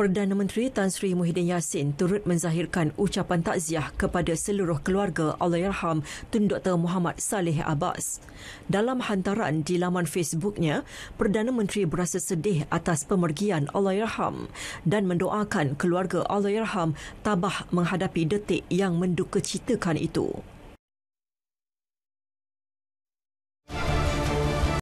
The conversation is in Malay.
Perdana Menteri Tan Sri Muhyiddin Yassin turut menzahirkan ucapan takziah kepada seluruh keluarga Allahyarham Tun Dr. Muhammad Saleh Abbas. Dalam hantaran di laman Facebooknya, Perdana Menteri berasa sedih atas pemergian Allahyarham dan mendoakan keluarga Allahyarham tabah menghadapi detik yang menduka itu.